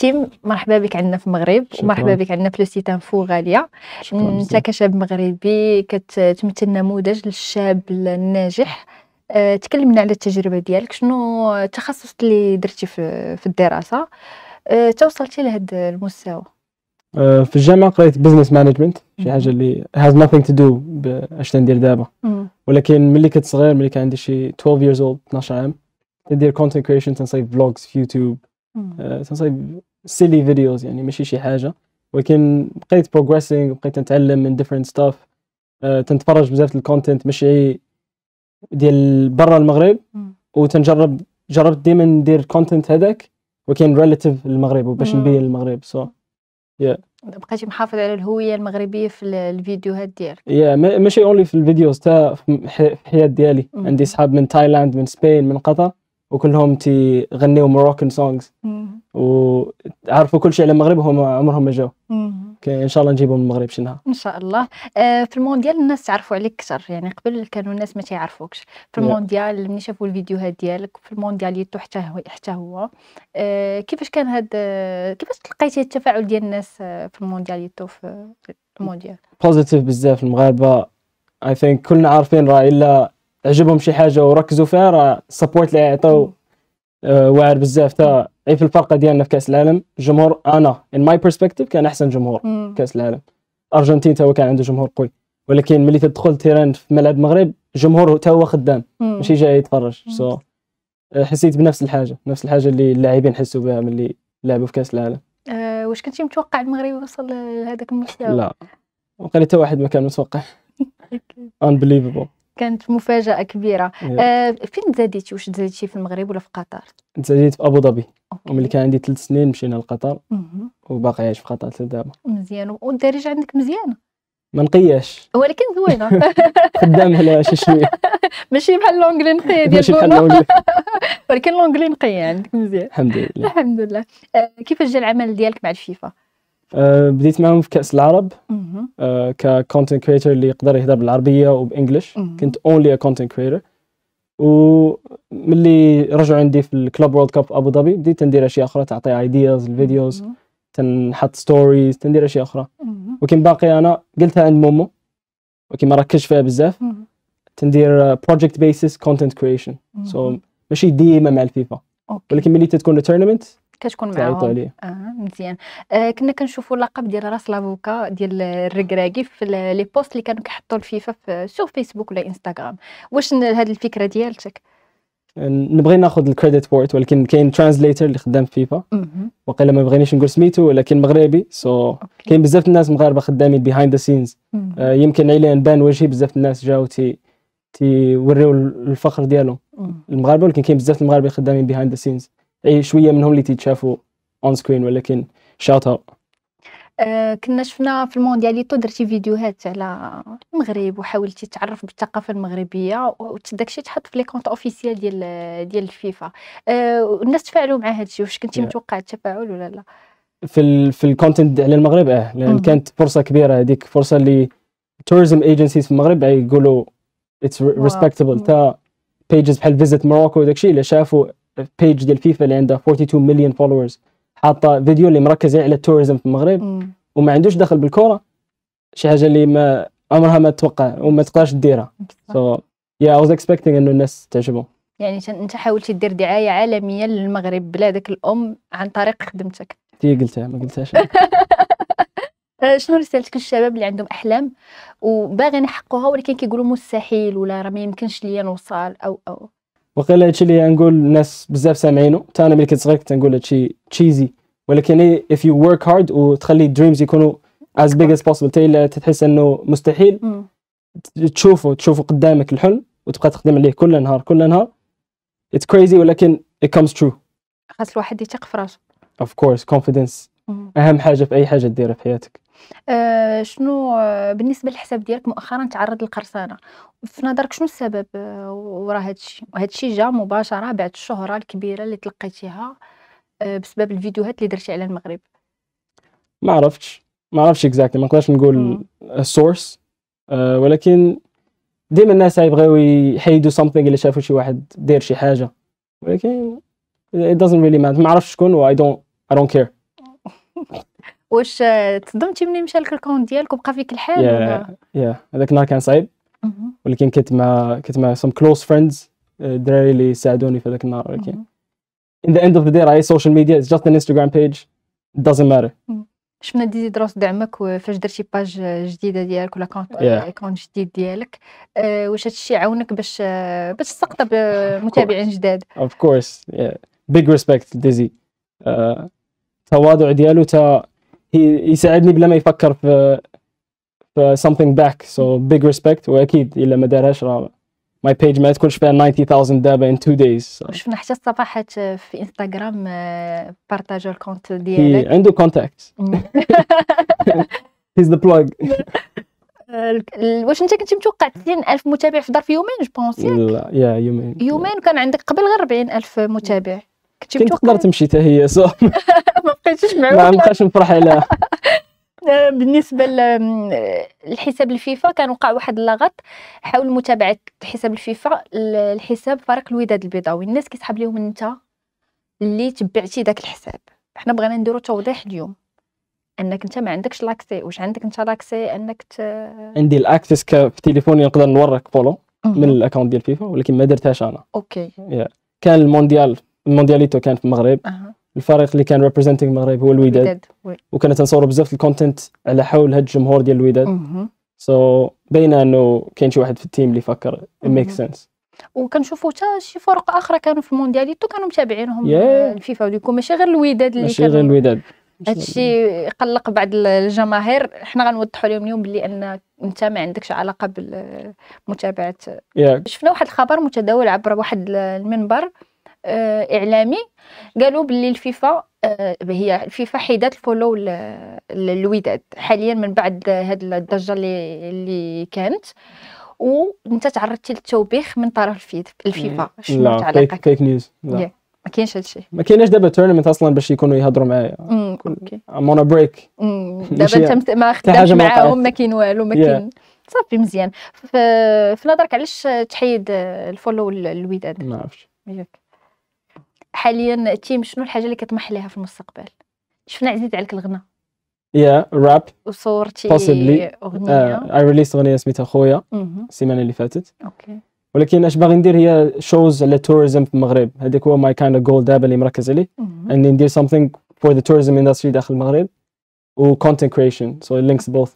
تيم مرحبا بك عندنا في المغرب ومرحبا بك عندنا في لو سيت انفو غاليه انت كشاب مغربي كتمثل نموذج للشاب الناجح أه تكلمنا على التجربه ديالك شنو التخصص اللي درتي في, في الدراسه أه توصلتي لهذا المستوى أه في الجامعه قريت بزنس مانجمنت شي حاجه اللي هاز ناثينغ تو دو باش ندير دابا ولكن ملي كنت صغير ملي كان عندي شي 12 years old 12 عام ندير كونتنت كريشن تنصايب فلوجز في يوتيوب تنصايب سيلي فيديوز يعني ماشي شي حاجه ولكن بقيت بروغريسينغ بقيت نتعلم من ديفرنت ستاف أه تنتفرج بزاف الكونتنت ماشي ديال برا المغرب وتنجرب جربت ديما ندير كونتنت هذاك ولكن ريليتيف للمغرب وباش نبين المغرب سو so, yeah. بقيتي محافظ على الهويه المغربيه في الفيديوهات ديالك يا yeah, ماشي اونلي في الفيديوز تاع في الحياه ديالي مم. عندي صحاب من تايلاند من سبين من قطر وكلهم تيغنيو موروكان سونغز وعرفوا كل شيء على المغرب وهم عمرهم ما جاو ان شاء الله نجيبهم من المغرب شنها ان شاء الله آه، في المونديال الناس تعرفوا عليك اكثر يعني قبل كانوا الناس ما تيعرفوكش في نعم. المونديال ملي شافوا الفيديوهات ديالك في المونديال يتو حتى هو حتى هو آه، كيفاش كان هاد آه، كيفاش تلقيتي التفاعل ديال الناس في المونديال يتو في المونديال بوزيتيف بزاف المغاربه اي ثينك كلنا عارفين راه الا عجبهم شي حاجه وركزوا فيها راه السبورت اللي عطاو واعر بزاف تا اي في الفرقه ديالنا في كاس العالم الجمهور انا ان ماي برسبكتيف كان احسن جمهور في كاس العالم الارجنتين تا هو كان عنده جمهور قوي ولكن ملي تدخل تيران في ملعب المغرب جمهور تا هو خدام ماشي جاي يتفرج سو so, آه، حسيت بنفس الحاجه نفس الحاجه اللي اللاعبين حسوا بها ملي لعبوا في كاس العالم أه واش كنتي متوقع المغرب يوصل لهذاك المستوى لا وقال حتى واحد ما كان متوقع انبليفبل كانت مفاجاه كبيره آه فين تزاديتي واش تزاديتي في المغرب ولا في قطر تزاديت في ابو ظبي وملي كان عندي ثلاث سنين مشينا لقطر وباقي عايش في قطر حتى دابا مزيان والدارجه عندك مزيانه ما نقياش ولكن زوينه خدام على شي شويه ماشي بحال لونغلي نقي ديال ماشي ولكن لونغلي نقي عندك مزيان الحمد لله الحمد لله آه، كيفاش جا العمل ديالك مع الفيفا آه، بديت معهم في كاس العرب ككونتنت آه، كريتور اللي يقدر يهضر بالعربيه وبانجلش كنت اونلي كونتنت كريتور وملي رجعوا عندي في الكلوب وورلد كاب ابو ظبي بديت ندير اشياء اخرى تعطي ايدياز الفيديوز تنحط ستوريز تندير اشياء اخرى ولكن باقي انا قلتها عند مومو ولكن ما ركزش فيها بزاف تندير بروجكت بيسس كونتنت كريشن سو ماشي ديما مع الفيفا ولكن ملي تتكون تورنمنت كتكون معاهم عليه اه مزيان آه كنا كنشوفوا اللقب ديال راس لافوكا ديال الركراكي في لي بوست اللي كانوا كيحطوا الفيفا في سو فيسبوك ولا انستغرام واش هذه الفكره ديالتك آه، نبغي ناخذ الكريديت بورت ولكن كاين ترانزليتر اللي خدام في فيفا وقيلا ما بغينيش نقول سميتو ولكن مغربي سو so كاين بزاف الناس مغاربه خدامين بيهايند ذا سينز يمكن عليه نبان وجهي بزاف الناس جاو تي تيوريو الفخر ديالهم المغاربه ولكن كاين بزاف المغاربه خدامين بيهايند ذا سينز اي شويه منهم اللي تيتشافوا اون سكرين ولكن شاطر آه كنا شفنا في المونديال اللي درتي فيديوهات على المغرب وحاولتي تعرف بالثقافه المغربيه وداكشي تحط في لي كونت اوفيسيال ديال ديال الفيفا آه الناس تفاعلوا مع هذا الشيء واش كنتي yeah. متوقع التفاعل ولا لا في الـ في الكونتنت على المغرب اه لان mm. كانت فرصه كبيره هذيك فرصه اللي توريزم ايجنسيز في المغرب آه، يقولوا اتس ريسبكتبل تا بيجز بحال فيزيت مروكو وداك الشيء اللي شافوا البيج ديال فيفا اللي عندها 42 مليون فولورز حاطه فيديو اللي مركز على التوريزم في المغرب وما عندوش دخل بالكره شي حاجه اللي ما عمرها ما تتوقع وما تقدرش ديرها سو يا اي واز اكسبكتينغ انه الناس تعجبهم يعني انت حاولتي دير دعايه عالميه للمغرب بلادك الام عن طريق خدمتك تي قلتها ما قلتهاش آه، شنو رسالتك للشباب اللي عندهم احلام وباغيين يحققوها ولكن كيقولوا مستحيل ولا راه ما يمكنش ليا نوصل او او وقيل هادشي اللي نقول الناس بزاف سامعينه حتى انا ملي كنت صغير كنت نقول هادشي تشيزي ولكن اف يو ورك هارد وتخلي دريمز يكونوا از بيج از بوسيبل حتى تحس انه مستحيل تشوفه تشوفه قدامك الحلم وتبقى تخدم عليه كل نهار كل نهار اتس كريزي ولكن ات كومز ترو خاص الواحد يثق في راسو اوف كورس كونفيدنس اهم حاجه في اي حاجه ديرها في حياتك آه، شنو آه، بالنسبه للحساب ديالك مؤخرا تعرض للقرصنه في نظرك شنو السبب آه الشيء هادشي وهادشي جا مباشره بعد الشهره الكبيره اللي تلقيتيها آه، بسبب الفيديوهات اللي درتي على المغرب ما عرفتش ما عرفتش اكزاكتلي ما نقدرش نقول السورس آه ولكن ديما الناس يبغيو يحيدوا سامثينغ اللي شافوا شي واحد داير شي حاجه ولكن it doesn't really matter ما عرفتش شكون و I don't I don't care واش تصدمتي ملي مشى لك الكونت ديالك وبقى فيك الحال يا يا هذاك النهار كان صعيب ولكن كنت مع كنت مع سم كلوز فريندز الدراري اللي ساعدوني في هذاك النهار ولكن in the end of the day راهي social media it's just an Instagram page it doesn't matter شفنا ديزي دروس دعمك وفاش درتي باج جديده ديالك ولا كونت كونت آه، جديد ديالك آه، واش هذا الشيء عاونك باش آه، باش تستقطب متابعين جداد اوف كورس بيج ريسبكت ديزي التواضع ديالو تا يساعدني بلا ما يفكر في في something back so big respect واكيد الا ما دارهاش راه ماي بيج ما تكونش فيها 90000 دابا in two days شفنا حتى الصفحات آه، في انستغرام بارتاجو الكونت ديالك عنده كونتاكت هيز ذا بلوج واش انت كنت متوقع 90000 متابع في ظرف يومين جو بونس لا يا يومين يومين كان عندك قبل غير 40000 متابع كنت تقدر تمشي حتى هي سو ما بقيتش معروف ما بقاش نفرح عليها آه، بالنسبه للحساب الفيفا كان وقع واحد اللغط حاول متابعه حساب الفيفا الحساب فريق الوداد البيضاوي الناس كيسحب لهم انت اللي تبعتي داك الحساب حنا بغينا نديرو توضيح اليوم انك انت ما عندكش لاكسي واش عندك انت لاكسي انك ت... عندي الاكسس في تليفوني نقدر نوريك فولو من الاكونت ديال فيفا ولكن ما درتهاش انا اوكي yeah. كان المونديال الموندياليتو كان في المغرب أه. الفريق اللي كان ريبريزنتينغ المغرب هو الوداد وكنا تنصوروا بزاف الكونتنت على حول هاد الجمهور ديال الوداد سو so, باينه انه كاين شي واحد في التيم اللي فكر ميك سنس وكنشوفوا حتى شي فرق اخرى كانوا في الموندياليتو كانوا متابعينهم yeah. الفيفا وليكم ماشي غير الوداد اللي ماشي غير الوداد هادشي قلق بعض الجماهير حنا غنوضحوا لهم اليوم بلي ان انت ما عندكش علاقه بالمتابعه yeah. شفنا واحد الخبر متداول عبر واحد المنبر آه، اعلامي قالوا باللي الفيفا آه، هي الفيفا حيدات الفولو الوداد حاليا من بعد هاد الضجه اللي اللي كانت وانت تعرضتي للتوبيخ من طرف الفيفا شنو تعليقك فيك نيوز لا ما كاينش هذا الشيء ما كايناش دابا تورنمنت اصلا باش يكونوا يهضروا معايا ام اون بريك دابا انت ما خدمتش معاهم ما كاين والو ما كاين صافي مزيان في نظرك علاش تحيد آه، الفولو الوداد ما عرفتش ياك حاليا تيم شنو الحاجه اللي كطمح ليها في المستقبل شفنا عزيز عليك الغنى يا راب وصورتي possibly. اغنيه اي آه، ريليست اغنيه سميتها خويا السيمانه اللي فاتت اوكي okay. ولكن اش باغي ندير هي شوز على توريزم في المغرب هذاك هو ماي كايند جول دابا اللي مركز عليه اني ندير سامثينغ فور ذا توريزم اندستري داخل المغرب وكونتنت كريشن سو لينكس بوث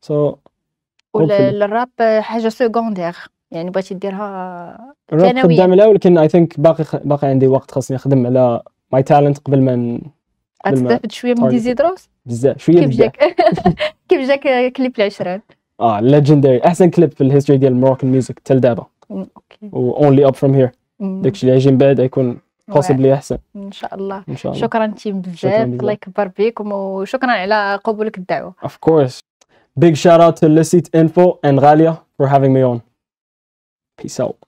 سو والراب حاجه سكوندير يعني بغيتي ديرها ثانويه قدام لا ولكن اي ثينك باقي باقي عندي وقت خاصني نخدم على ماي تالنت قبل ما تستافد شويه من ديزيدروس بزاف شويه كيف جاك كيف جاك كليب العشرات اه ليجندري احسن كليب في الهيستوري ديال المروكن ميوزك تل دابا اونلي اب فروم هير داكشي اللي يجي من بعد غيكون بوسيبلي احسن ان شاء الله ان شاء الله شكرا تيم بزاف الله يكبر بكم وشكرا على قبولك الدعوه اوف كورس بيج shout اوت to Licit Info and Ghalia for having me Peace out.